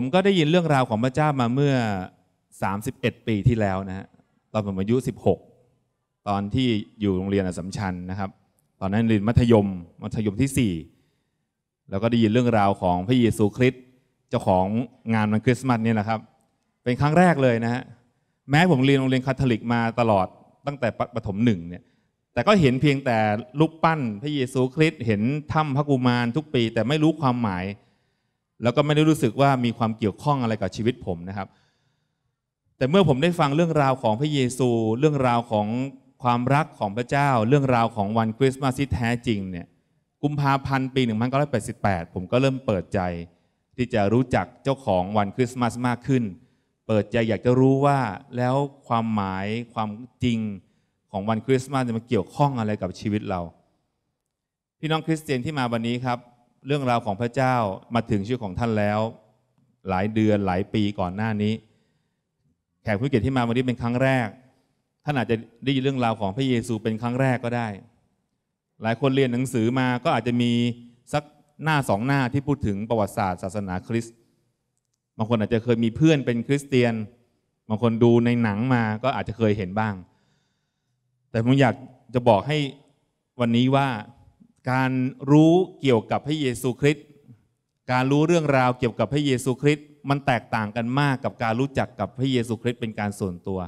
ผมก็ได้ยินเรื่องราวของพระเจ้ามาเมื่อ 31 ปีที่แล้วนะฮะตอนผมอายุ 16 ตอนที่อยู่โรงเรียนอสมชัญนะครับ ตอนนั้นเรียนมัธยม มัธยมที่ 4 แล้วก็ได้ยินเรื่องราวของพระเยซูคริสต์ เจ้าของงานวันคริสต์มาสนี่แหละครับ เป็นครั้งแรกเลยนะฮะ แม้ผมเรียนโรงเรียนคาทอลิกมาตลอด ตั้งแต่ปฐมหนึ่งเนี่ย แต่ก็เห็นเพียงแต่รูปปั้นพระเยซูคริสต์ เห็นถ้ำพระกุมารทุกปี แต่ไม่รู้ความหมายแล้วก็ไม่ได้รู้สึกว่ามีความเกี่ยวข้องอะไรกับชีวิตผมนะครับ แต่เมื่อผมได้ฟังเรื่องราวของพระเยซู เรื่องราวของความรักของพระเจ้า เรื่องราวของวันคริสต์มาสที่แท้จริงเนี่ย กุมภาพันธ์ปี1988 ผมก็เริ่มเปิดใจ ที่จะรู้จักเจ้าของวันคริสต์มาสมากขึ้น เปิดใจอยากจะรู้ว่าแล้วความหมายความจริงของวันคริสต์มาสจะมาเกี่ยวข้องอะไรกับชีวิตเราพี่น้องคริสเตียนที่มาวันนี้ครับเรื่องราวของพระเจ้ามาถึงชื่อของท่านแล้ว หลายเดือนหลายปีก่อนหน้านี้ แขกผู้เกียรติที่มาวันนี้เป็นครั้งแรกท่านอาจจะได้ยินเรื่องราวของพระเยซูเป็นครั้งแรกก็ได้ หลายคนเรียนหนังสือมาก็อาจจะมีสักหน้าสองหน้าที่พูดถึงประวัติศาสตร์ศาสนาคริสต์บางคนอาจจะเคยมีเพื่อนเป็นคริสเตียน บางคนดูในหนังมาก็อาจจะเคยเห็นบ้าง แต่ผมอยากจะบอกให้วันนี้ว่าการรู้เกี่ยวกับพระเยซูคริสต์ การรู้เรื่องราวเกี่ยวกับพระเยซูคริสต์มันแตกต่างกันมากกับการรู้จักกับพระเยซูคริสต์เป็นการส่วนตัว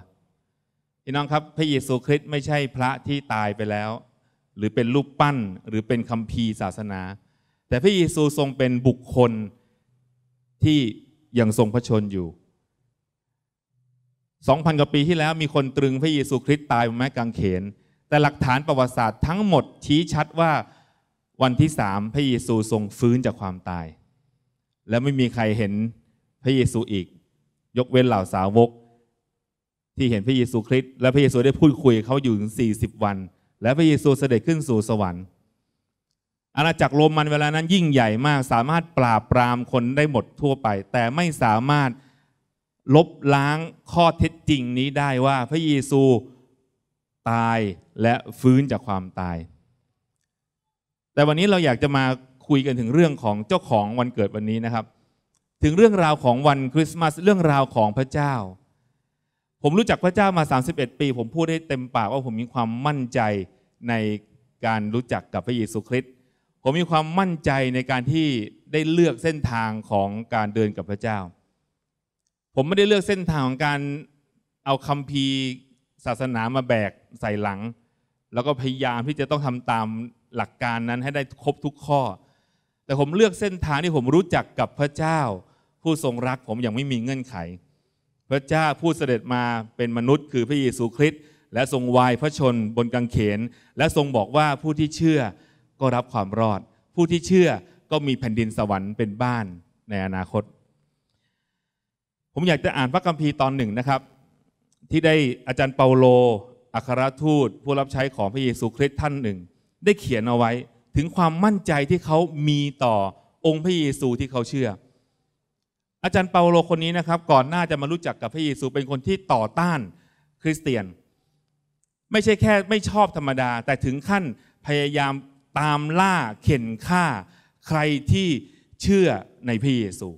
พี่น้องครับพระเยซูคริสต์ไม่ใช่พระที่ตายไปแล้ว หรือเป็นรูปปั้นหรือเป็นคัมภีร์ศาสนา แต่พระเยซูทรงเป็นบุคคลที่ยังทรงพระชนอยู่สองพันกว่าปีที่แล้วมีคนตรึงพระเยซูคริสต์ตายบนไม้กางเขน แต่หลักฐานประวัติศาสตร์ทั้งหมดชี้ชัดว่าวันที่สามพระเยซูทรงฟื้นจากความตาย และไม่มีใครเห็นพระเยซูอีก ยกเว้นเหล่าสาวก ที่เห็นพระเยซูคริสต์และพระเยซูได้พูดคุยเขาอยู่ถึงสสี่ิบวัน และพระเยซูเสด็จขึ้นสู่สวรรค์ อาณาจักรโรมันเวลานั้นยิ่งใหญ่มากสามารถปราบปรามคนได้หมดทั่วไป แต่ไม่สามารถลบล้างข้อเท็จจริงนี้ได้ว่าพระเยซูตายและฟื้นจากความตายแต่วันนี้เราอยากจะมาคุยกันถึงเรื่องของเจ้าของวันเกิดวันนี้นะครับ ถึงเรื่องราวของวันคริสต์มาสเรื่องราวของพระเจ้า ผมรู้จักพระเจ้ามา 31 ปี ผมพูดได้เต็มปาก ว่าผมมีความมั่นใจในการรู้จักกับพระเยซูคริสต์ผมมีความมั่นใจในการที่ได้เลือกเส้นทางของการเดินกับพระเจ้า ผมไม่ได้เลือกเส้นทางของการเอาคำพีศาสนามาแบกใส่หลัง แล้วก็พยายามที่จะต้องทำตามหลักการนั้นให้ได้ครบทุกข้อ แต่ผมเลือกเส้นทางที่ผมรู้จักกับพระเจ้า ผู้ทรงรักผมอย่างไม่มีเงื่อนไข พระเจ้าผู้เสด็จมาเป็นมนุษย์คือพระเยซูคริสต์และทรงวายพระชนบนกางเขน และทรงบอกว่าผู้ที่เชื่อก็รับความรอด ผู้ที่เชื่อก็มีแผ่นดินสวรรค์เป็นบ้านในอนาคต ผมอยากจะอ่านพระคัมภีร์ตอนหนึ่งนะครับ ที่ได้อาจารย์เปาโลอัครทูต ผู้รับใช้ของพระเยซูคริสต์ท่านหนึ่งได้เขียนเอาไว้ถึงความมั่นใจที่เขามีต่อองค์พระเยซูที่เขาเชื่อ อาจารย์เปาโลคนนี้นะครับก่อนหน้าจะมารู้จักกับพระเยซูเป็นคนที่ต่อต้านคริสเตียน ไม่ใช่แค่ไม่ชอบธรรมดา แต่ถึงขั้นพยายามตามล่าเข็นฆ่าใครที่เชื่อในพระเยซู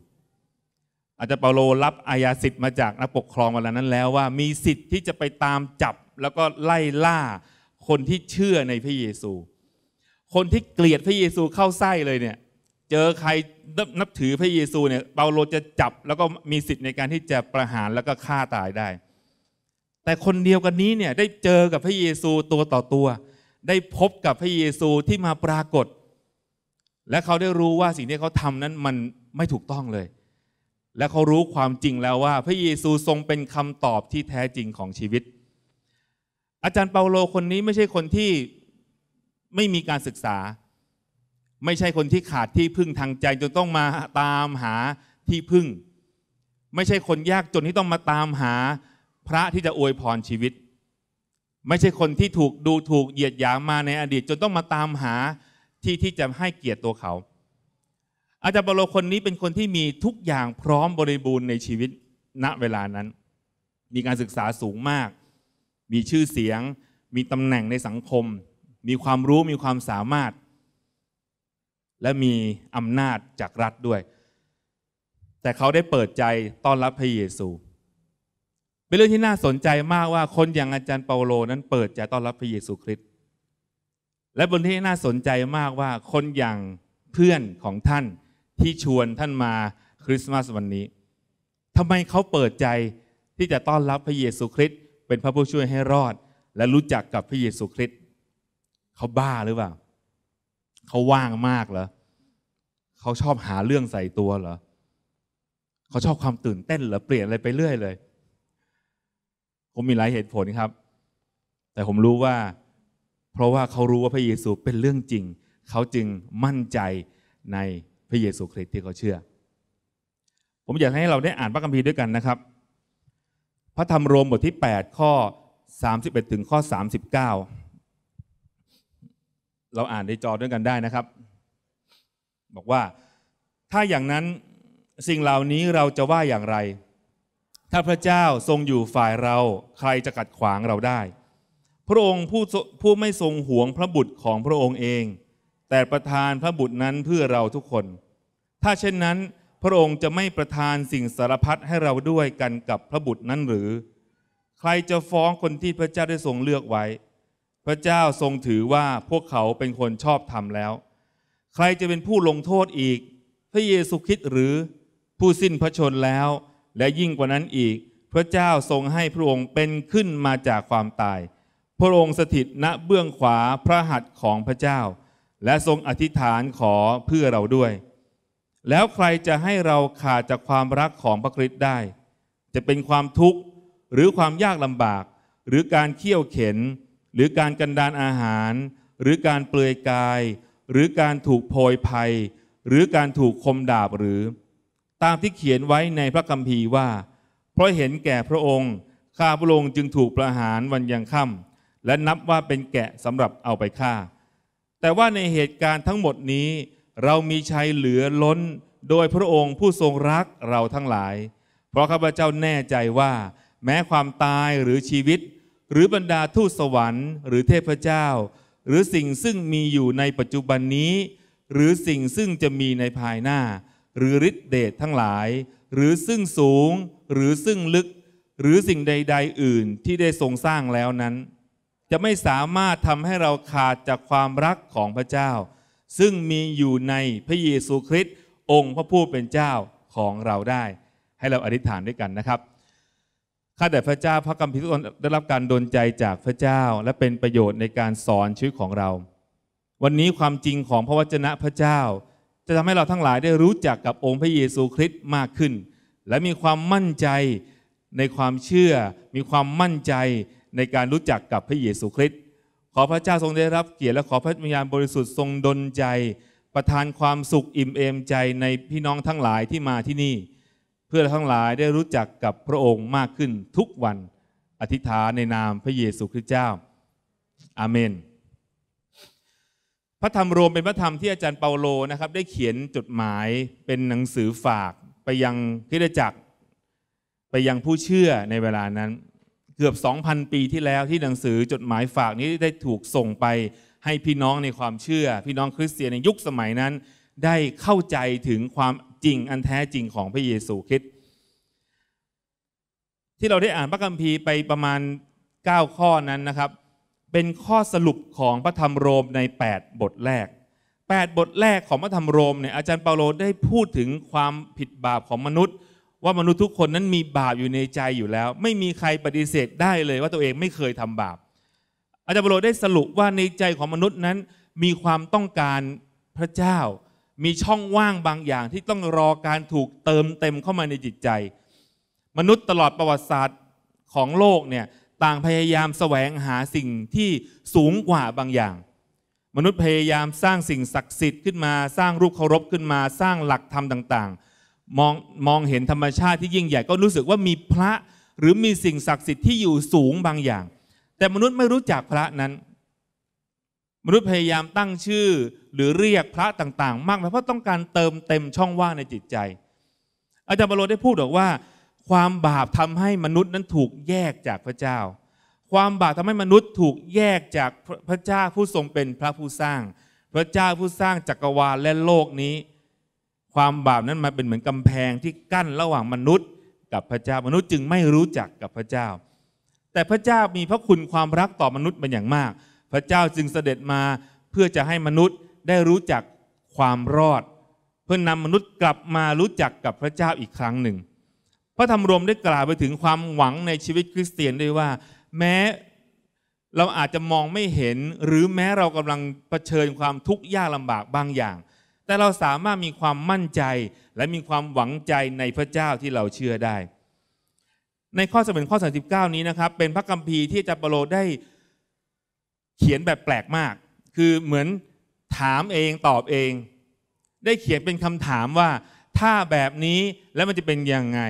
อาจารย์เปาโลรับอายาสิทธิ์มาจากนักปกครองเวลานั้นแล้วว่ามีสิทธิ์ที่จะไปตามจับแล้วก็ไล่ล่าคนที่เชื่อในพระเยซูคนที่เกลียดพระเยซูเข้าไส้เลยเนี่ย เจอใครนับถือพระเยซูเนี่ย เปาโลจะจับแล้วก็มีสิทธิ์ในการที่จะประหารแล้วก็ฆ่าตายได้ แต่คนเดียวกันนี้เนี่ยได้เจอกับพระเยซูตัวต่อตัว ได้พบกับพระเยซูที่มาปรากฏ และเขาได้รู้ว่าสิ่งที่เขาทำนั้นมันไม่ถูกต้องเลย และเขารู้ความจริงแล้วว่าพระเยซูทรงเป็นคำตอบที่แท้จริงของชีวิต อาจารย์เปาโลคนนี้ไม่ใช่คนที่ไม่มีการศึกษา ไม่ใช่คนที่ขาดที่พึ่งทางใจจนต้องมาตามหาที่พึ่ง ไม่ใช่คนยากจนที่ต้องมาตามหาพระที่จะอวยพรชีวิต ไม่ใช่คนที่ถูกดูถูกเหยียดหยามมาในอดีตจนต้องมาตามหาที่ที่จะให้เกียรติตัวเขา อาจารย์เปโลคนนี้เป็นคนที่มีทุกอย่างพร้อมบริบูรณ์ในชีวิตณเวลานั้น มีการศึกษาสูงมาก มีชื่อเสียง มีตำแหน่งในสังคมมีความรู้มีความสามารถ และมีอำนาจจากรัฐด้วย แต่เขาได้เปิดใจต้อนรับพระเยซู เป็นเรื่องที่น่าสนใจมากว่าคนอย่างอาจารย์เปาโลนั้นเปิดใจต้อนรับพระเยซูคริสต์และบนที่น่าสนใจมากว่าคนอย่างเพื่อนของท่านที่ชวนท่านมาคริสต์มาสวันนี้ทำไมเขาเปิดใจที่จะต้อนรับพระเยซูคริสต์เป็นพระผู้ช่วยให้รอด และรู้จักกับพระเยซูคริสต์เขาบ้าหรือเปล่า เขาว่างมากเหรอเขาชอบหาเรื่องใส่ตัวเหรอเขาชอบความตื่นเต้นเหรอเปลี่ยนอะไรไปเรื่อยเลย ผมมีหลายเหตุผลครับ แต่ผมรู้ว่า เพราะว่าเขารู้ว่าพระเยซูเป็นเรื่องจริง เขาจึงมั่นใจในพระเยซูคริสต์ที่เขาเชื่อ ผมอยากให้เราได้อ่านพระคัมภีร์ด้วยกันนะครับ พระธรรมโรมบทที่ 8 ข้อ 31 ถึงข้อ 39เราอ่านในจอด้วยกันได้นะครับ บอกว่าถ้าอย่างนั้นสิ่งเหล่านี้เราจะว่าอย่างไร ถ้าพระเจ้าทรงอยู่ฝ่ายเรา ใครจะกัดขวางเราได้ พระองค์ผู้ผู้ไม่ทรงหวงพระบุตรของพระองค์เอง แต่ประทานพระบุตรนั้นเพื่อเราทุกคน ถ้าเช่นนั้น พระองค์จะไม่ประทานสิ่งสารพัดให้เราด้วยกันกับพระบุตรนั้นหรือ ใครจะฟ้องคนที่พระเจ้าได้ทรงเลือกไว้พระเจ้าทรงถือว่าพวกเขาเป็นคนชอบธรรมแล้ว ใครจะเป็นผู้ลงโทษอีก พระเยซูคริสต์หรือผู้สิ้นพระชนแล้ว และยิ่งกว่านั้นอีก พระเจ้าทรงให้พระองค์เป็นขึ้นมาจากความตาย พระองค์สถิตณเบื้องขวาพระหัตถ์ของพระเจ้า และทรงอธิษฐานขอเพื่อเราด้วย แล้วใครจะให้เราขาดจากความรักของพระคริสต์ได้ จะเป็นความทุกข์หรือความยากลำบากหรือการเคี่ยวเข็นหรือการกันดานอาหาร หรือการเปลือยกาย หรือการถูกโพยภัย หรือการถูกคมดาบหรือ ตามที่เขียนไว้ในพระคัมภีร์ว่า เพราะเห็นแก่พระองค์ ข้าพระองค์จึงถูกประหารวันยังค่ำและนับว่าเป็นแกะสำหรับเอาไปฆ่า แต่ว่าในเหตุการณ์ทั้งหมดนี้ เรามีชัยเหลือล้นโดยพระองค์ผู้ทรงรักเราทั้งหลาย เพราะข้าพเจ้าแน่ใจว่า แม้ความตายหรือชีวิตหรือบรรดาทูตสวรรค์หรือเทพเจ้า หรือสิ่งซึ่งมีอยู่ในปัจจุบันนี้ หรือสิ่งซึ่งจะมีในภายหน้า หรือฤทธิเดชทั้งหลาย หรือซึ่งสูงหรือซึ่งลึก หรือสิ่งใด ๆ อื่นที่ได้ทรงสร้างแล้วนั้น จะไม่สามารถทำให้เราขาดจากความรักของพระเจ้า ซึ่งมีอยู่ในพระเยซูคริสต์องค์พระผู้เป็นเจ้าของเราได้ ให้เราอธิษฐานด้วยกันนะครับข้าแต่พระเจ้าพระกัมพีทุกคนได้รับการดนใจจากพระเจ้าและเป็นประโยชน์ในการสอนชีวิตของเรา วันนี้ความจริงของพระวจนะพระเจ้า จะทำให้เราทั้งหลายได้รู้จักกับองค์พระเยซูคริสต์มากขึ้น และมีความมั่นใจในความเชื่อ มีความมั่นใจในการรู้จักกับพระเยซูคริสต์ขอพระเจ้าทรงได้รับเกียรติและขอพระวิญญาณบริสุทธิ์ทรงดลใจ ประทานความสุขอิ่มเอมใจในพี่น้องทั้งหลายที่มาที่นี่พื่อทั้งหลายได้รู้จักกับพระองค์มากขึ้นทุกวันอธิษฐานในนามพระเยซูคริสต์เจ้า อาเมน พระธรรมโรม เป็นพระธรรมที่อาจารย์เปาโลนะครับได้เขียนจดหมายเป็นหนังสือฝากไปยังคริสตจักร ไปยังผู้เชื่อในเวลานั้น เกือบ 2,000 ปีที่แล้วที่หนังสือจดหมายฝากนี้ได้ถูกส่งไปให้พี่น้องในความเชื่อ พี่น้องคริสเตียนในยุคสมัยนั้น ได้เข้าใจถึงความจริงอันแท้จริงของพระเยซูคริสตที่เราได้อ่านพระคัมภีร์ไปประมาณ 9 ข้อนั้นนะครับ เป็นข้อสรุปของพระธรรมโรมใน 8 บทแรก 8 บทแรกของพระธรรมโรมเนี่ยอาจารย์เปาโลได้พูดถึงความผิดบาปของมนุษย์ ว่ามนุษย์ทุกคนนั้นมีบาปอยู่ในใจอยู่แล้ว ไม่มีใครปฏิเสธได้เลยว่าตัวเองไม่เคยทำบาปอาจารย์เปาโลได้สรุปว่าในใจของมนุษย์นั้นมีความต้องการพระเจ้า มีช่องว่างบางอย่างที่ต้องรอการถูกเติมเต็มเข้ามาในจิตใจมนุษย์ตลอดประวัติศาสตร์ของโลก เนี่ย ต่างพยายามแสวงหาสิ่งที่สูงกว่าบางอย่าง มนุษย์พยายามสร้างสิ่งศักดิ์สิทธิ์ขึ้นมา สร้างรูปเคารพขึ้นมาสร้างหลักธรรมต่างๆมองมองเห็นธรรมชาติที่ยิ่งใหญ่ก็รู้สึกว่ามีพระหรือมีสิ่งศักดิ์สิทธิ์ที่อยู่สูงบางอย่าง แต่มนุษย์ไม่รู้จักพระนั้น มนุษย์พยายามตั้งชื่อหรือเรียกพระต่างๆ มากเพราะต้องการเติมเต็มช่องว่างในจิตใจ อาจารย์บรโลได้พูดบอกว่าความบาปทำให้มนุษย์นั้นถูกแยกจากพระเจ้า ความบาปทำให้มนุษย์ถูกแยกจากพระเจ้าผู้ทรงเป็นพระผู้สร้าง พระเจ้าผู้สร้างจักรวาลและโลกนี้ ความบาปนั้นมาเป็นเหมือนกำแพงที่กั้นระหว่างมนุษย์ กับพระเจ้า มนุษย์จึงไม่รู้จักกับพระเจ้า แต่พระเจ้ามีพระคุณความรักต่อมนุษย์เป็นอย่างมาก พระเจ้าจึงเสด็จมาเพื่อจะให้มนุษย์ได้รู้จักความรอด เพื่อนนำมนุษย์กลับมารู้จักกับพระเจ้าอีกครั้งหนึ่งพระธรรมรมได้กล่าวไปถึงความหวังในชีวิตคริสเตียนด้วยว่า แม้เราอาจจะมองไม่เห็น หรือแม้เรากำลังเผชิญความทุกข์ยากลำบากบางอย่าง แต่เราสามารถมีความมั่นใจและมีความหวังใจในพระเจ้าที่เราเชื่อได้ ในข้อสมันข้อ 39 นี้นะครับ เป็นพระคัมภีร์ที่จารปโลได้เขียนแบบแปลกมาก คือเหมือนถามเองตอบเอง ได้เขียนเป็นคำถามว่าถ้าแบบนี้แล้วมันจะเป็นยังไง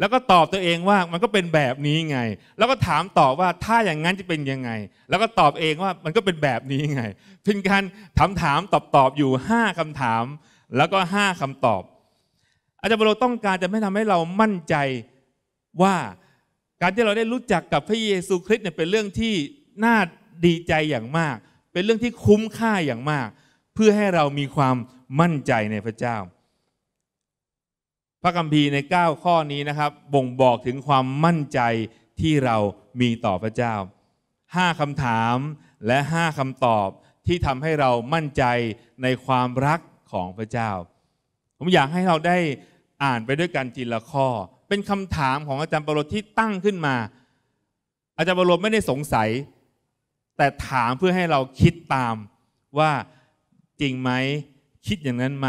แล้วก็ตอบตัวเองว่ามันก็เป็นแบบนี้ไง แล้วก็ถามต่อว่าถ้าอย่างนั้นจะเป็นยังไง แล้วก็ตอบเองว่ามันก็เป็นแบบนี้ไงเียงการถามถามตอบตอบอยู่ 5 คำถาม แล้วก็ 5 คำตอบ อาจารย์บรต้องการจะไม่ทำให้เรามั่นใจว่าการที่เราได้รู้จักกับพระเยซูคริสต์เนี่ยเป็นเรื่องที่ น่าดีใจอย่างมาก เป็นเรื่องที่คุ้มค่าอย่างมาก เพื่อให้เรามีความมั่นใจในพระเจ้าพระคัมภีร์ใน 9 ข้อนี้นะครับ บ่งบอกถึงความมั่นใจที่เรามีต่อพระเจ้า 5 คำถามและ 5 คำตอบที่ทำให้เรามั่นใจในความรักของพระเจ้า ผมอยากให้เราได้อ่านไปด้วยกันทีละข้อ เป็นคำถามของอาจารย์ปรโรที่ตั้งขึ้นมา อาจารย์ปรโรไม่ได้สงสัย แต่ถามเพื่อให้เราคิดตามว่าจริงไหมคิดอย่างนั้นไหม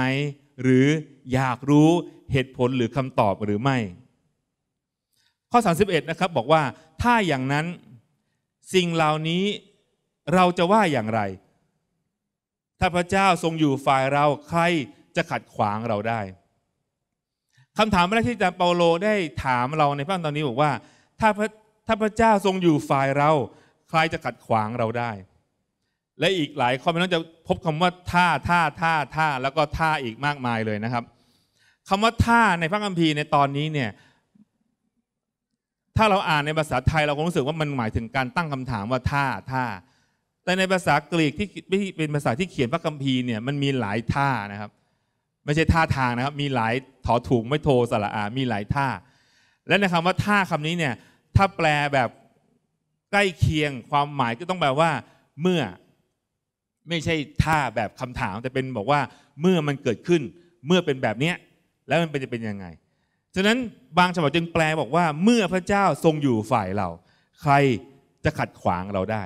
หรืออยากรู้เหตุผลหรือคำตอบหรือไม่ ข้อ 31นะครับ บอกว่าถ้าอย่างนั้น สิ่งเหล่านี้เราจะว่าอย่างไร ถ้าพระเจ้าทรงอยู่ฝ่ายเราใครจะขัดขวางเราได้คำถามแรกที่อาจารย์เปาโลได้ถามเราในภระตอนนี้บอกว่าถ้าพระถ้าพระเจ้าทรงอยู่ฝ่ายเรา ใครจะขัดขวางเราได้ และอีกหลายข้อมันต้องจะพบคำว่าท่าท่าท่าท่าแล้วก็ท่าอีกมากมายเลยนะครับคำว่าท่าในพระคัมภีร์ในตอนนี้เนี่ย ถ้าเราอ่านในภาษาไทยเราคงรู้สึกว่ามันหมายถึงการตั้งคำถามว่าท่าท่า แต่ในภาษากรีกที่เป็นภาษาที่เขียนพระคัมภีร์เนี่ยมันมีหลายท่านะครับ ไม่ใช่ท่าทางนะครับ มีหลายถอถุงไม่โทสระอา มีหลายท่า และในคำว่าท่าคำนี้เนี่ยถ้าแปลแบบใกล้เคียงความหมายก็ต้องแปลว่าเมื่อไม่ใช่ท่าแบบคำถามแต่เป็นบอกว่าเมื่อมันเกิดขึ้น เมื่อเป็นแบบเนี้ยแล้วมันเป็นจะเป็นยังไง ฉะนั้นบางฉบับจึงแปลบอกว่าเมื่อพระเจ้าทรงอยู่ฝ่ายเรา ใครจะขัดขวางเราได้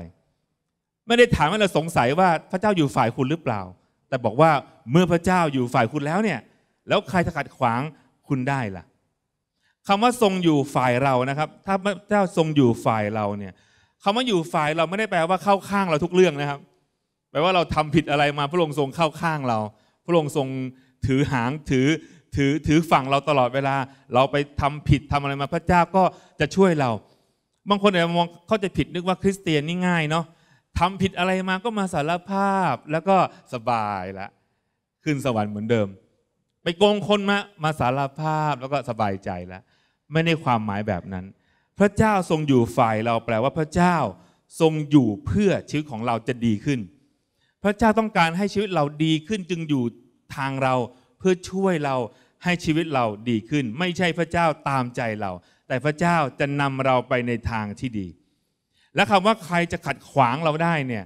ไม่ได้ถามว่าเราสงสัยว่าพระเจ้าอยู่ฝ่ายคุณหรือเปล่า แต่บอกว่าเมื่อพระเจ้าอยู่ฝ่ายคุณแล้วเนี่ย แล้วใครจะขัดขวางคุณได้ล่ะ คำว่าทรงอยู่ฝ่ายเรานะครับ ถ้าพระเจ้าทรงอยู่ฝ่ายเราเนี่ยคำว่าอยู่ฝ่ายเราไม่ได้แปลว่าเข้าข้างเราทุกเรื่องนะครับ แปลว่าเราทำผิดอะไรมาพระองค์ทรงเข้าข้างเรา พระองค์ทรงถือหางถือถือถือฝั่งเราตลอดเวลา เราไปทำผิดทำอะไรมา พระเจ้าก็จะช่วยเรา บางคนอาจจะมองเข้าใจผิดนึกว่าคริสเตียนนี่ง่ายเนาะทำผิดอะไรมาก็มาสารภาพแล้วก็สบายละขึ้นสวรรค์เหมือนเดิม ไปโกงคนมามาสารภาพแล้วก็สบายใจแล้วไม่ได้ความหมายแบบนั้น พระเจ้าทรงอยู่ฝ่ายเราแปลว่าพระเจ้าทรงอยู่เพื่อชีวิตของเราจะดีขึ้น พระเจ้าต้องการให้ชีวิตเราดีขึ้น จึงอยู่ทางเราเพื่อช่วยเราให้ชีวิตเราดีขึ้นไม่ใช่พระเจ้าตามใจเรา แต่พระเจ้าจะนำเราไปในทางที่ดี และคำว่าใครจะขัดขวางเราได้เนี่ย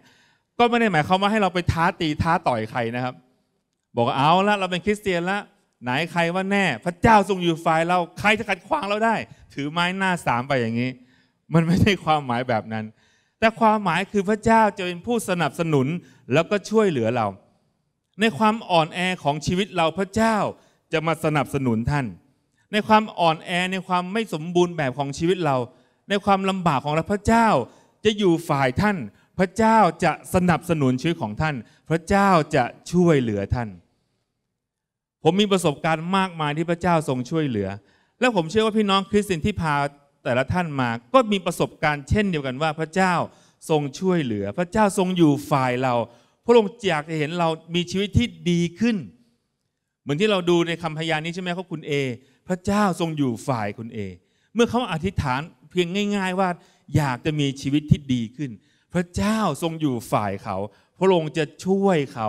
ก็ไม่ได้หมายความว่าให้เราไปท้าตีท้าต่อยใครนะครับ บอกเอาละเราเป็นคริสเตียนละไหนใครว่าแน่พระเจ้าทรงอยู่ฝ่ายเราใครจะขัดขวางเราได้ ถือไม้หน้าสามไปอย่างนี้ มันไม่ใช่ความหมายแบบนั้น แต่ความหมายคือพระเจ้าจะเป็นผู้สนับสนุนแล้วก็ช่วยเหลือเรา ในความอ่อนแอของชีวิตเราพระเจ้าจะมาสนับสนุนท่าน ในความอ่อนแอในความไม่สมบูรณ์แบบของชีวิตเรา ในความลำบากของเราพระเจ้าจะอยู่ฝ่ายท่าน พระเจ้าจะสนับสนุนชีวิตของท่าน พระเจ้าจะช่วยเหลือท่าน ผมมีประสบการณ์มากมายที่พระเจ้าทรงช่วยเหลือ และผมเชื่อว่าพี่น้องคริสเตียนที่พาแต่ละท่านมา ก็มีประสบการณ์เช่นเดียวกันว่าพระเจ้าทรงช่วยเหลือ พระเจ้าทรงอยู่ฝ่ายเราพระองค์อยากจะเห็นเรามีชีวิตที่ดีขึ้นมือนที่เราดูในคำพยานนี้ใช่ไหมครับคุณเอพระเจ้าทรงอยู่ฝ่ายคุณเอเมื่อเขาอธิษฐานเพียงง่าย ๆว่าอยากจะมีชีวิตที่ดีขึ้น พระเจ้าทรงอยู่ฝ่ายเขาพระองค์จะช่วยเขา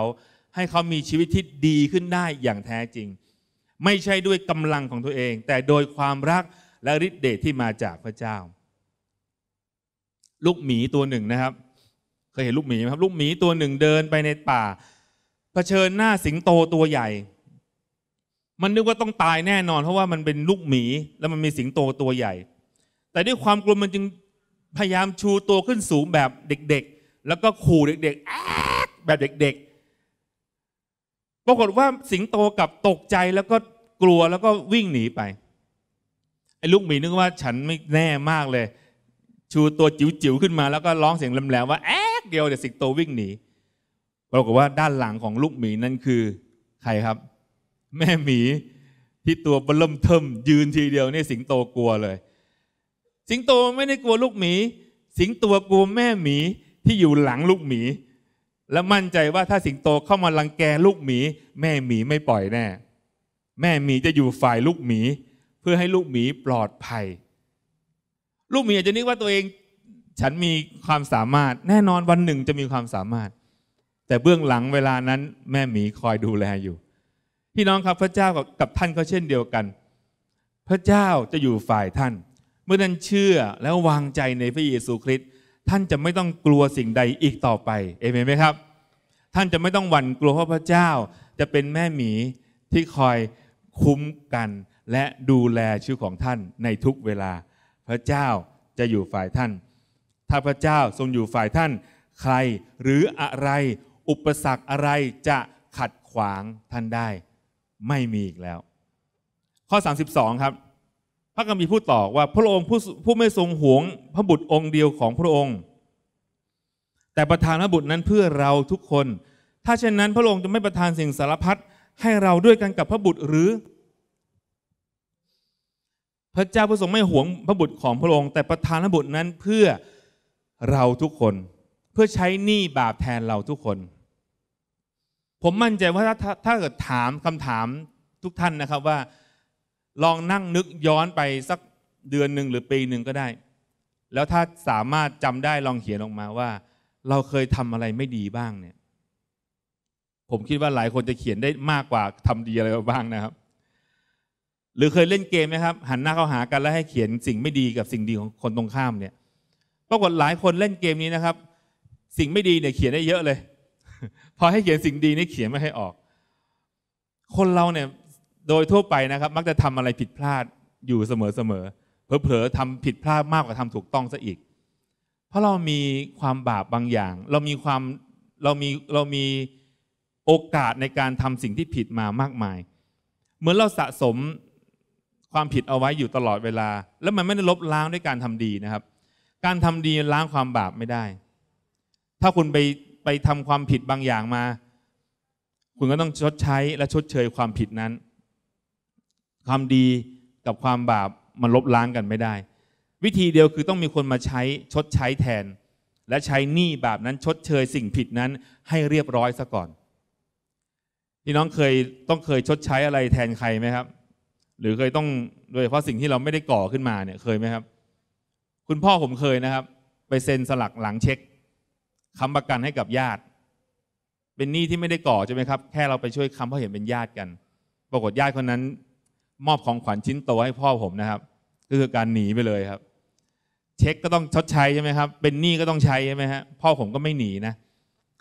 ให้เขามีชีวิตที่ดีขึ้นได้อย่างแท้จริง ไม่ใช่ด้วยกำลังของตัวเอง แต่โดยความรักและฤทธิ์เดชที่มาจากพระเจ้าลูกหมีตัวหนึ่งนะครับ เคยเห็นลูกหมีไหมครับลูกหมีตัวหนึ่งเดินไปในป่าเผชิญหน้าสิงโตตัวใหญ่มันนึกว่าต้องตายแน่นอน เพราะว่ามันเป็นลูกหมีแล้วมันมีสิงโตตัวใหญ่ แต่ด้วยความกลัวมันจึงพยายามชูตัวขึ้นสูงแบบเด็กๆ แล้วก็ขู่เด็กๆแบบเด็กๆปรากฏว่าสิงโตกับตกใจแล้วก็กลัวแล้วก็วิ่งหนีไปไอ้ลูกหมีนึกว่าฉันไม่แน่มากเลย ชูตัวจิ๋วๆขึ้นมาแล้วก็ร้องเสียงแหลมๆว่า แอ๊กเดียวเดี๋ยวสิงโตวิ่งหนีปรากฏว่าด้านหลังของลูกหมีนั่นคือ ใครครับแม่หมีที่ตัวเบล่มเทิมยืนทีเดียวนี่สิงโตกลัวเลย สิงโตไม่ได้กลัวลูกหมี สิงตัวกลัวแม่หมีที่อยู่หลังลูกหมี และมั่นใจว่าถ้าสิงโตเข้ามาลังแกลูกหมี แม่หมีไม่ปล่อยแน่ แม่หมีจะอยู่ฝ่ายลูกหมี เพื่อให้ลูกหมีปลอดภัย ลูกหมีอาจจะนึกว่าตัวเองฉันมีความสามารถแน่นอนวันหนึ่งจะมีความสามารถ แต่เบื้องหลังเวลานั้นแม่หมีคอยดูแลอยู่พี่น้องครับ พระเจ้ากับกับท่านก็เช่นเดียวกัน พระเจ้าจะอยู่ฝ่ายท่าน เมื่อท่านเชื่อแล้ววางใจในพระเยซูคริสต์ ท่านจะไม่ต้องกลัวสิ่งใดอีกต่อไป เอเมนไหมครับ ท่านจะไม่ต้องหวั่นกลัวเพราะพระเจ้าจะเป็นแม่หมีที่คอยคุ้มกัน และดูแลชีวิตของท่านในทุกเวลา พระเจ้าจะอยู่ฝ่ายท่าน ถ้าพระเจ้าทรงอยู่ฝ่ายท่าน ใครหรืออะไรอุปสรรคอะไรจะขัดขวางท่านได้ไม่มีอีกแล้ว ข้อ 32 ครับ พระกัมพีพูดต่อว่าพระองค์ผู้ผู้ไม่ทรงหวง พระบุตรองค์เดียวของพระองค์ แต่ประทานพระบุตรนั้นเพื่อเราทุกคน ถ้าเช่นนั้นพระองค์จะไม่ประทานสิ่งสารพัดให้เราด้วยกันกับพระบุตรหรือ พระเจ้าผู้ทรงไม่หวงพระบุตรของพระองค์แต่ประทานพระบุตรนั้นเพื่อเราทุกคน เพื่อใช้หนี้บาปแทนเราทุกคนผมมั่นใจว่าถ้าถ้าเกิดถามคำถามทุกท่านนะครับว่า ลองนั่งนึกย้อนไปสักเดือนหนึ่งหรือปีหนึ่งก็ได้ แล้วถ้าสามารถจำได้ลองเขียนออกมาว่า เราเคยทำอะไรไม่ดีบ้างเนี่ย ผมคิดว่าหลายคนจะเขียนได้มากกว่าทำดีอะไรบ้างนะครับ หรือเคยเล่นเกมไหมครับ หันหน้าเข้าหากันแล้วให้เขียนสิ่งไม่ดีกับสิ่งดีของคนตรงข้ามเนี่ย ปรากฏหลายคนเล่นเกมนี้นะครับ สิ่งไม่ดีเนี่ยเขียนได้เยอะเลยพอให้เขียนสิ่งดีนี่เขียนไม่ให้ออก คนเราเนี่ยโดยทั่วไปนะครับมักจะทำอะไรผิดพลาดอยู่เสมอๆ เผลอๆทำผิดพลาดมากกว่าทำถูกต้องซะอีก เพราะเรามีความบาปบางอย่าง เรามีความเรามีเรามีโอกาสในการทำสิ่งที่ผิดมามากมาย เหมือนเราสะสมความผิดเอาไว้อยู่ตลอดเวลา แล้วมันไม่ได้ลบล้างด้วยการทำดีนะครับ การทำดีล้างความบาปไม่ได้ ถ้าคุณไปไปทำความผิดบางอย่างมา คุณก็ต้องชดใช้และชดเชยความผิดนั้น ความดีกับความบาปมันลบล้างกันไม่ได้ วิธีเดียวคือต้องมีคนมาใช้ชดใช้แทน และใช้หนี้บาปนั้นชดเชยสิ่งผิดนั้น ให้เรียบร้อยซะก่อนพี่น้องเคยต้องเคยชดใช้อะไรแทนใครไหมครับ หรือเคยต้องโดยเฉพาะสิ่งที่เราไม่ได้ก่อขึ้นมาเนี่ยเคยไหมครับ คุณพ่อผมเคยนะครับ ไปเซ็นสลักหลังเช็คค้ำประกันให้กับญาติเป็นหนี้ที่ไม่ได้ก่อใช่ไหมครับ แค่เราไปช่วยค้ำเพราะเห็นเป็นญาติกัน ปรากฏญาติคนนั้น มอบของขวัญชิ้นโตให้พ่อผมนะครับก็คือการหนีไปเลยครับ เช็คก็ต้องชดใช้ใช่ไหมครับ เป็นหนี้ก็ต้องใช้ใช่ไหมฮะพ่อผมก็ไม่หนีนะ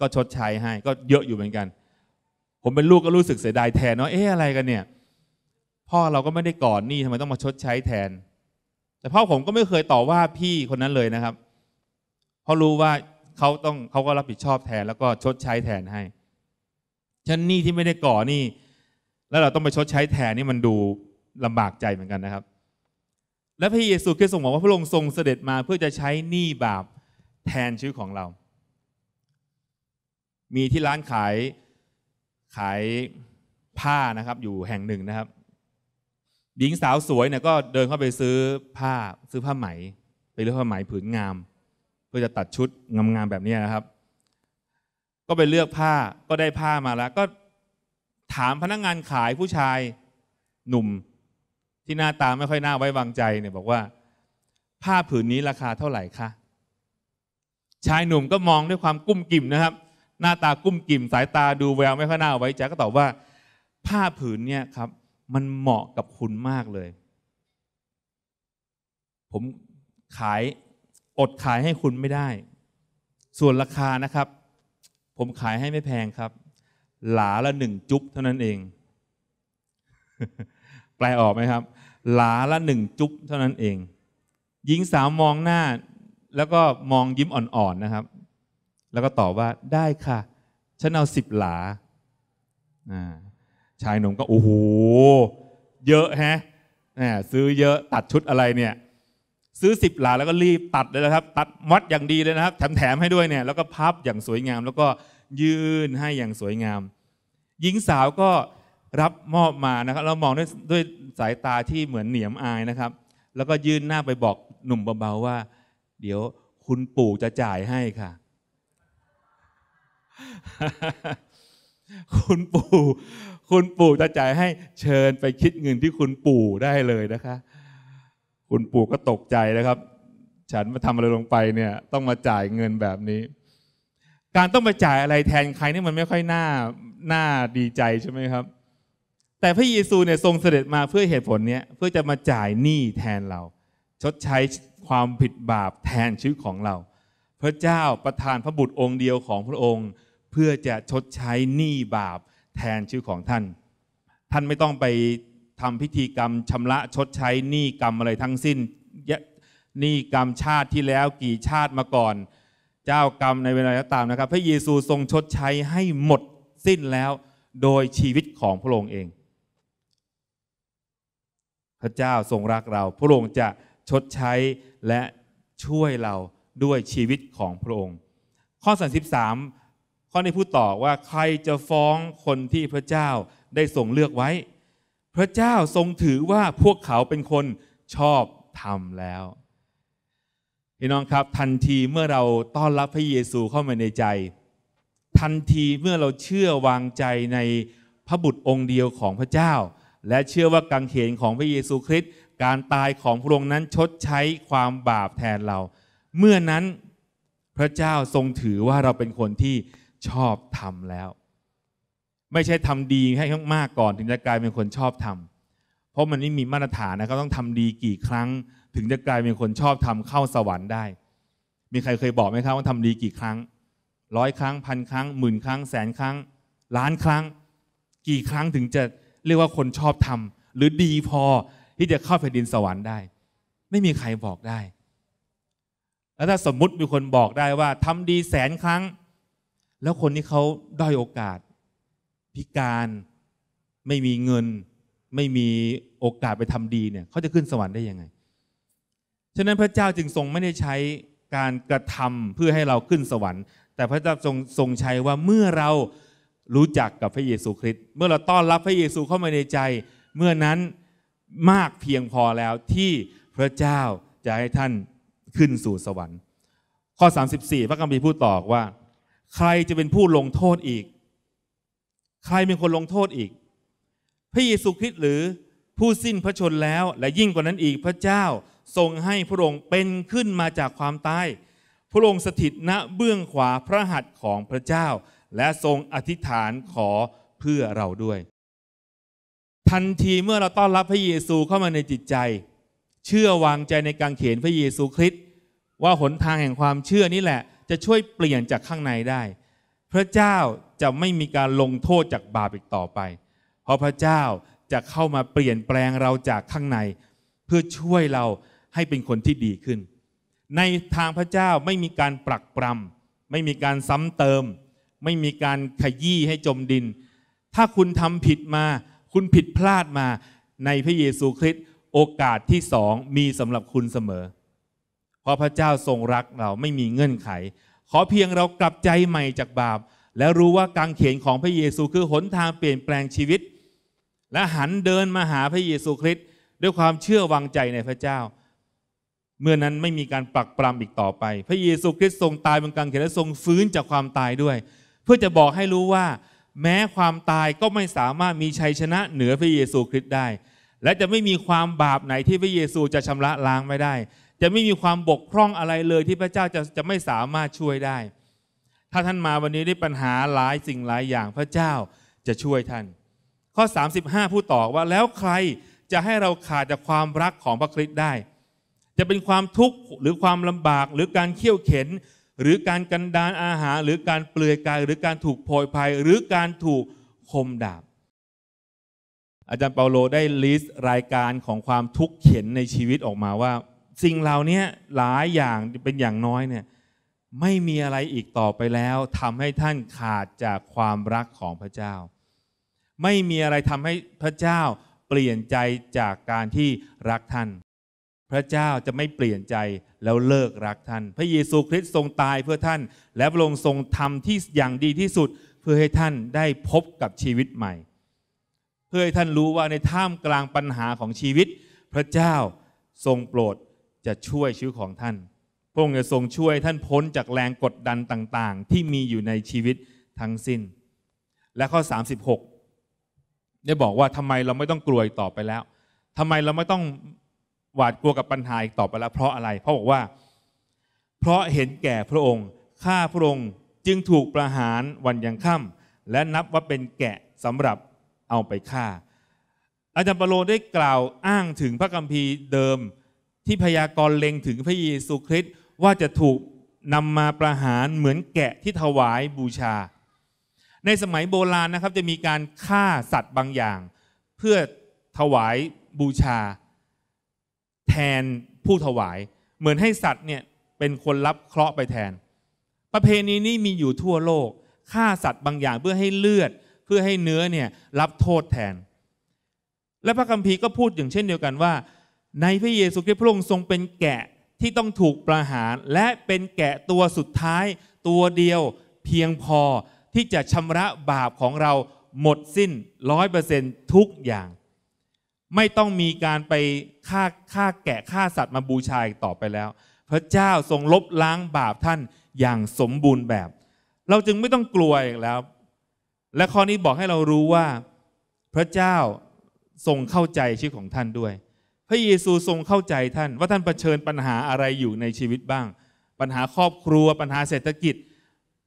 ก็ชดใช้ให้ก็เยอะอยู่เหมือนกัน ผมเป็นลูกก็รู้สึกเสียดายแทนเนาะเอ๊ะอะไรกันเนี่ย พ่อเราก็ไม่ได้ก่อนหนี้ทำไมต้องมาชดใช้แทน แต่พ่อผมก็ไม่เคยต่อว่าพี่คนนั้นเลยนะครับเพราะรู้ว่าเขาต้องเขาก็รับผิดชอบแทนแล้วก็ชดใช้แทนให้ ฉันนี่ที่ไม่ได้ก่อนี่ แล้วเราต้องไปชดใช้แทนนี่มันดูลำบากใจเหมือนกันนะครับ และพระเยซูคริสต์ทรงบอกว่าพระองค์ทรงเสด็จมาเพื่อจะใช้หนี้บาปแทนชีวิตของเรา มีที่ร้านขายขายผ้านะครับ อยู่แห่งหนึ่งนะครับ หญิงสาวสวยเนี่ยก็เดินเข้าไปซื้อผ้าซื้อผ้าไหมไปเลือกผ้าไหมผืนงามพื่อจะตัดชุดงามๆแบบนี้นะครับ ก็ไปเลือกผ้าก็ได้ผ้ามาแล้ว ก็ถามพนักงงานขายผู้ชายหนุ่มที่หน้าตาไม่ค่อยน่าไว้วางใจเนี่ยบอกว่า ผ้าผืนนี้ราคาเท่าไหร่คะชายหนุ่มก็มองด้วยความกุ้มกิ่มนะครับ หน้าตากุ้มกิ่ม สายตาดูแววไม่ค่อยน่าไว้ใจก็ตอบว่าผ้าผืนเนี่ยครับ มันเหมาะกับคุณมากเลย ผมขายอดขายให้คุณไม่ได้ ส่วนราคานะครับ ผมขายให้ไม่แพงครับ หลาละหนึ่งจุ๊บเท่านั้นเอง แปลออกไหมครับ หลาละหนึ่งจุ๊บเท่านั้นเองหญิงสาวมองหน้า แล้วก็มองยิ้มอ่อน ๆนะครับ แล้วก็ตอบว่าได้ค่ะ ฉันเอาสิบหลา ชายหนุ่มก็โอ้โห เยอะแฮะ ซื้อเยอะตัดชุดอะไรเนี่ยซื้อ 10หลาแล้วก็รีบตัดเลยนะครับ ตัดมัดอย่างดีเลยนะครับ แถมมให้ด้วยเนี่ยแล้วก็พับอย่างสวยงาม แล้วก็ยื่นให้อย่างสวยงาม หญิงสาวก็รับมอบมานะครับเรามองด้วยด้วยสายตาที่เหมือนเหนียมอายนะครับ แล้วก็ยื่นหน้าไปบอกหนุ่มเบา ๆ ว่า เดี๋ยวคุณปู่จะจ่ายให้ค่ะ คุณปู่ คุณปู่จะจ่ายให้เชิญไปคิดเงินที่คุณปู่ได้เลยนะคะคุณปู่ก็ตกใจนะครับ ฉันมาทำอะไรลงไปเนี่ยต้องมาจ่ายเงินแบบนี้ การต้องมาจ่ายอะไรแทนใครนี่มันไม่ค่อยน่าน่าดีใจใช่ไหมครับ แต่พระเยซูเนี่ยทรงเสด็จมาเพื่อเหตุผลเนี้ยเพื่อจะมาจ่ายหนี้แทนเรา ชดใช้ความผิดบาปแทนชีวิตของเรา พระเจ้าประทานพระบุตรองค์เดียวของพระองค์เพื่อจะชดใช้หนี้บาปแทนชีวิตของท่าน ท่านไม่ต้องไปทำพิธีกรรมชาระชดใช้หนี้กรรมอะไรทั้งสิ้นหนี้กรรมชาติที่แล้วกี่ชาติมาก่อน เจ้ากรรมในเวลาตามนะครับ พระเยซูทรงชดใช้ให้หมดสิ้นแล้ว โดยชีวิตของพระองค์เอง พระเจ้าทรงรักเรา พระองค์จะชดใช้และช่วยเราด้วยชีวิตของพระองค์ ข้อ33ข้อนี้พูดต่อว่าใครจะฟ้องคนที่พระเจ้าได้ทรงเลือกไว้พระเจ้าทรงถือว่าพวกเขาเป็นคนชอบธรรมแล้วพี่น้องครับทันทีเมื่อเราต้อนรับพระเยซูเข้ามาในใจ ทันทีเมื่อเราเชื่อวางใจในพระบุตรองค์เดียวของพระเจ้า และเชื่อว่ากังเขนของพระเยซูคริสต์การตายของพระองค์นั้นชดใช้ความบาปแทนเรา เมื่อนั้นพระเจ้าทรงถือว่าเราเป็นคนที่ชอบทำแล้วไม่ใช่ทำดีให้มากก่อน ถึงจะกลายเป็นคนชอบทำเพราะมันไม่มีมาตรฐานนะเขาต้องทำดีกี่ครั้ง ถึงจะกลายเป็นคนชอบทำเข้าสวรรค์ได้ มีใครเคยบอกไหมครับว่าทำดีกี่ครั้งร้อยครั้งพันครั้งหมื่นครั้งแสนครั้ง ล้านครั้ง กี่ครั้งถึงจะเรียกว่าคนชอบทำหรือดีพอที่จะเข้าแผ่นดินสวรรค์ได้ ไม่มีใครบอกได้ แล้วถ้าสมมุติมีคนบอกได้ว่า ทำดีแสนครั้ง แล้วคนที่เขาด้อยโอกาสพิการไม่มีเงินไม่มีโอกาสไปทำดีเนี่ยเขาจะขึ้นสวรรค์ได้ยังไง ฉะนั้นพระเจ้าจึงทรงไม่ได้ใช้การกระทำเพื่อให้เราขึ้นสวรรค์ แต่พระเจ้าทรงทรงใช้ว่าเมื่อเรารู้จักกับพระเยซูคริสต์เมื่อเราต้อนรับพระเยซูเข้ามาในใจ เมื่อนั้นมากเพียงพอแล้วที่พระเจ้าจะให้ท่านขึ้นสู่สวรรค์ ข้อ 34 พระคัมภีร์พูดต่อว่า ใครจะเป็นผู้ลงโทษอีกใครเป็นคนลงโทษอีก พระเยซูคริสต์หรือผู้สิ้นพระชนแล้วและยิ่งกว่านั้นอีกพระเจ้าทรงให้พระองค์เป็นขึ้นมาจากความตายพระองค์สถิตณเบื้องขวาพระหัตถ์ของพระเจ้าและทรงอธิษฐานขอเพื่อเราด้วย ทันทีเมื่อเราต้อนรับพระเยซูเข้ามาในจิตใจ เชื่อวางใจในการเขียนพระเยซูคริสต์ว่าหนทางแห่งความเชื่อนี่แหละ จะช่วยเปลี่ยนจากข้างในได้พระเจ้าจะไม่มีการลงโทษจากบาปอีกต่อไป เพราะพระเจ้าจะเข้ามาเปลี่ยนแปลงเราจากข้างใน เพื่อช่วยเราให้เป็นคนที่ดีขึ้น ในทางพระเจ้าไม่มีการปรักปรำไม่มีการซ้ำเติม ไม่มีการขยี้ให้จมดิน ถ้าคุณทำผิดมา คุณผิดพลาดมาในพระเยซูคริสต์โอกาสที่สองมีสำหรับคุณเสมอ เพราะพระเจ้าทรงรักเราไม่มีเงื่อนไขขอเพียงเรากลับใจใหม่จากบาป และรู้ว่าการเขียนของพระเยซูคือหนทางเปลี่ยนแปลงชีวิต และหันเดินมาหาพระเยซูคริสต์ด้วยความเชื่อวางใจในพระเจ้า เมื่อนั้นไม่มีการปรักปรำอีกต่อไป พระเยซูคริสต์ทรงตายบนกางเขนและทรงฟื้นจากความตายด้วย เพื่อจะบอกให้รู้ว่า แม้ความตายก็ไม่สามารถมีชัยชนะเหนือพระเยซูคริสต์ได้ และจะไม่มีความบาปไหนที่พระเยซูจะชำระล้างไม่ได้จะไม่มีความบกพร่องอะไรเลยที่พระเจ้าจะจะไม่สามารถช่วยได้ ถ้าท่านมาวันนี้ได้ปัญหาหลายสิ่งหลายอย่างพระเจ้าจะช่วยท่าน ข้อ 35 ผู้ตอบว่าแล้วใครจะให้เราขาดจากความรักของพระคริสต์ได้ จะเป็นความทุกข์หรือความลำบากหรือการเคี่ยวเข็นหรือการกันดานอาหารหรือการเปลือยกายหรือการถูกโพยภัยหรือการถูกคมดาบ อาจารย์เปาโลได้ลิสต์รายการของความทุกข์เข็นในชีวิตออกมาว่าสิ่งเหล่านี้หลายอย่าง เป็นอย่างน้อยเนี่ยไม่มีอะไรอีกต่อไปแล้วทำให้ท่านขาดจากความรักของพระเจ้า ไม่มีอะไรทำให้พระเจ้าเปลี่ยนใจจากการที่รักท่าน พระเจ้าจะไม่เปลี่ยนใจแล้วเลิกรักท่าน พระเยซูคริสต์ทรงตายเพื่อท่าน และพระองค์ทรงทำที่อย่างดีที่สุด เพื่อให้ท่านได้พบกับชีวิตใหม่ เพื่อให้ท่านรู้ว่าในท่ามกลางปัญหาของชีวิต พระเจ้าทรงโปรดจะช่วยชีวิตของท่าน พระองค์จะทรงช่วยท่านพ้นจากแรงกดดันต่างๆ ที่มีอยู่ในชีวิตทั้งสิ้น และข้อ 36 ได้บอกว่าทำไมเราไม่ต้องกลัวอีกต่อไปแล้วทำไมเราไม่ต้องหวาดกลัวกับปัญหาอีกต่อไปแล้ว เพราะอะไรเพราะบอกว่า เพราะเห็นแก่พระองค์ข้าพระองค์จึงถูกประหารวันยังค่ำและนับว่าเป็นแกะสำหรับเอาไปฆ่า อาจารย์ปโลได้กล่าวอ้างถึงพระคัมภีร์เดิมที่พยากรณ์เล็งถึงพระเยซูคริสต์ ว่าจะถูกนำมาประหารเหมือนแกะที่ถวายบูชา ในสมัยโบราณนะครับจะมีการฆ่าสัตว์บางอย่าง เพื่อถวายบูชา แทนผู้ถวาย เหมือนให้สัตว์เนี่ยเป็นคนรับเคราะห์ไปแทน ประเพณีนี้มีอยู่ทั่วโลกฆ่าสัตว์บางอย่างเพื่อให้เลือดเพื่อให้เนื้อเนี่ยรับโทษแทน และพระคัมภีร์ก็พูดอย่างเช่นเดียวกันว่าในพระเยซูคริสต์พระองค์ทรงเป็นแกะที่ต้องถูกประหาร และเป็นแกะตัวสุดท้าย ตัวเดียวเพียงพอที่จะชำระบาปของเราหมดสิ้นร้อยเปอร์เซ็นทุกอย่างไม่ต้องมีการไปฆ่าฆ่าแกะฆ่าสัตว์มาบูชาอีกต่อไปแล้ว พระเจ้าทรงลบล้างบาปท่านอย่างสมบูรณ์แบบ เราจึงไม่ต้องกลัวอีกแล้ว และข้อนี้บอกให้เรารู้ว่า พระเจ้าทรงเข้าใจชีวิตของท่านด้วยพระเยซูทรงเข้าใจท่าน ว่าท่านเผชิญปัญหาอะไรอยู่ในชีวิตบ้าง ปัญหาครอบครัวปัญหาเศรษฐกิจ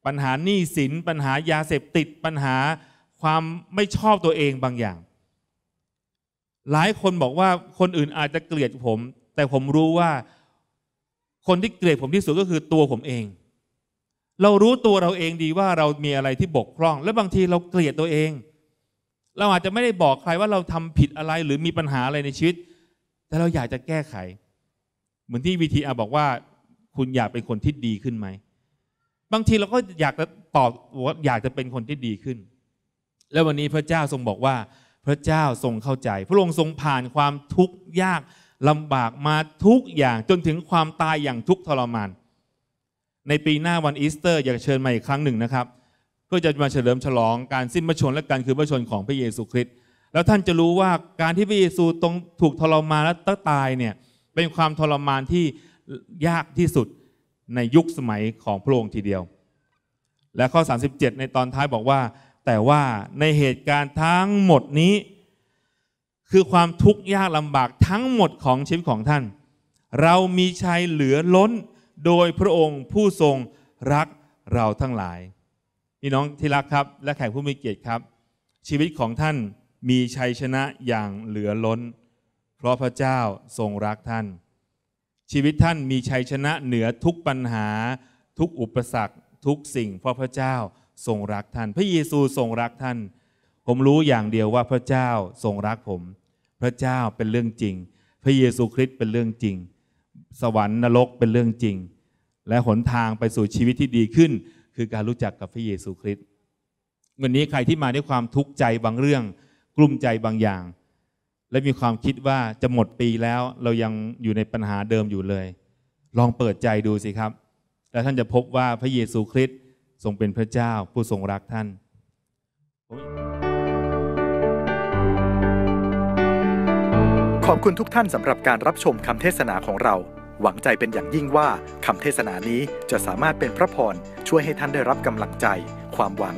ปัญหาหนี้สินปัญหายาเสพติดปัญหาความไม่ชอบตัวเองบางอย่าง หลายคนบอกว่าคนอื่นอาจจะเกลียดผม แต่ผมรู้ว่าคนที่เกลียดผมที่สุดก็คือตัวผมเอง เรารู้ตัวเราเองดีว่าเรามีอะไรที่บกพร่องและบางทีเราเกลียดตัวเอง เราอาจจะไม่ได้บอกใครว่าเราทำผิดอะไรหรือมีปัญหาอะไรในชีวิตแต่เราอยากจะแก้ไข เหมือนที่วีทีอาบอกว่าคุณอยากเป็นคนที่ดีขึ้นไหม บางทีเราก็อยากจะตอบว่าอยากจะเป็นคนที่ดีขึ้น แล้ววันนี้พระเจ้าทรงบอกว่าพระเจ้าทรงเข้าใจ พระองค์ทรงผ่านความทุกข์ยากลำบากมาทุกอย่างจนถึงความตายอย่างทุกทรมานในปีหน้าวันอีสเตอร์ อยากเชิญมาอีกครั้งหนึ่งนะครับเพื่อจะมาเฉลิมฉลองการสิ้นพระชนและการคืนพระชนของพระเยซูคริสต์แล้วท่านจะรู้ว่าการที่พระเยซูตรงถูกทรมานและต้องตายเนี่ยเป็นความทรมานที่ยากที่สุดในยุคสมัยของพระองค์ทีเดียว และข้อ 37 ในตอนท้ายบอกว่า แต่ว่าในเหตุการณ์ทั้งหมดนี้ คือความทุกข์ยากลำบากทั้งหมดของชีวิตของท่าน เรามีชัยเหลือล้นโดยพระองค์ผู้ทรงรักเราทั้งหลายพี่น้องที่รักครับ และแขกผู้มีเกียรติครับ ชีวิตของท่านมีชัยชนะอย่างเหลือล้น เพราะพระเจ้าทรงรักท่าน ชีวิตท่านมีชัยชนะเหนือทุกปัญหา ทุกอุปสรรคทุกสิ่งเพราะพระเจ้าทรงรักท่าน พระเยซูทรงรักท่าน ผมรู้อย่างเดียวว่าพระเจ้าทรงรักผม พระเจ้าเป็นเรื่องจริง พระเยซูคริสต์เป็นเรื่องจริง สวรรค์นรกเป็นเรื่องจริง และหนทางไปสู่ชีวิตที่ดีขึ้น คือการรู้จักกับพระเยซูคริสต์วันนี้ใครที่มาด้วยความทุกข์ใจบางเรื่องกลุ้มใจบางอย่าง และมีความคิดว่าจะหมดปีแล้วเรายังอยู่ในปัญหาเดิมอยู่เลย ลองเปิดใจดูสิครับแล้วท่านจะพบว่าพระเยซูคริสต์ทรงเป็นพระเจ้าผู้ทรงรักท่าน ขอบคุณทุกท่านสำหรับการรับชมคำเทศนาของเรา หวังใจเป็นอย่างยิ่งว่าคำเทศนานี้จะสามารถเป็นพระพรช่วยให้ท่านได้รับกำลังใจความหวัง